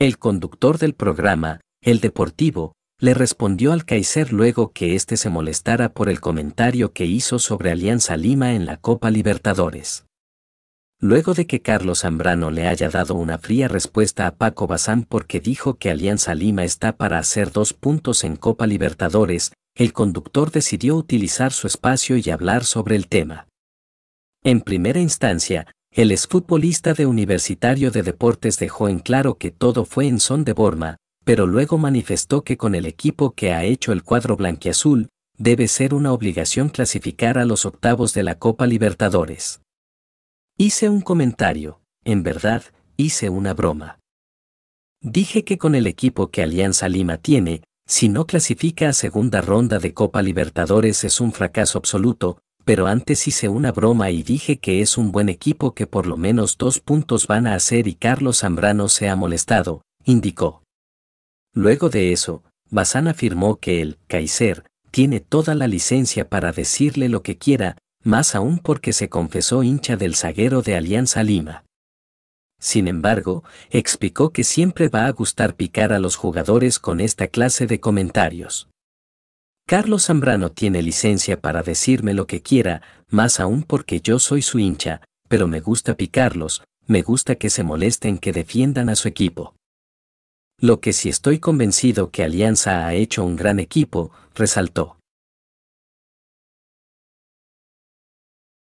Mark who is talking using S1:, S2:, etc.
S1: El conductor del programa, el deportivo, le respondió al Kaiser luego que éste se molestara por el comentario que hizo sobre Alianza Lima en la Copa Libertadores. Luego de que Carlos Zambrano le haya dado una fría respuesta a Paco Bazán porque dijo que Alianza Lima está para hacer dos puntos en Copa Libertadores, el conductor decidió utilizar su espacio y hablar sobre el tema. En primera instancia, el exfutbolista de Universitario de Deportes dejó en claro que todo fue en son de Borma, pero luego manifestó que con el equipo que ha hecho el cuadro blanquiazul, debe ser una obligación clasificar a los octavos de la Copa Libertadores. Hice un comentario, en verdad, hice una broma. Dije que con el equipo que Alianza Lima tiene, si no clasifica a segunda ronda de Copa Libertadores es un fracaso absoluto, pero antes hice una broma y dije que es un buen equipo que por lo menos dos puntos van a hacer y Carlos Zambrano se ha molestado, indicó. Luego de eso, Bazán afirmó que el Kaiser tiene toda la licencia para decirle lo que quiera, más aún porque se confesó hincha del zaguero de Alianza Lima. Sin embargo, explicó que siempre va a gustar picar a los jugadores con esta clase de comentarios. Carlos Zambrano tiene licencia para decirme lo que quiera, más aún porque yo soy su hincha, pero me gusta picarlos, me gusta que se molesten que defiendan a su equipo. Lo que sí estoy convencido que Alianza ha hecho un gran equipo, resaltó.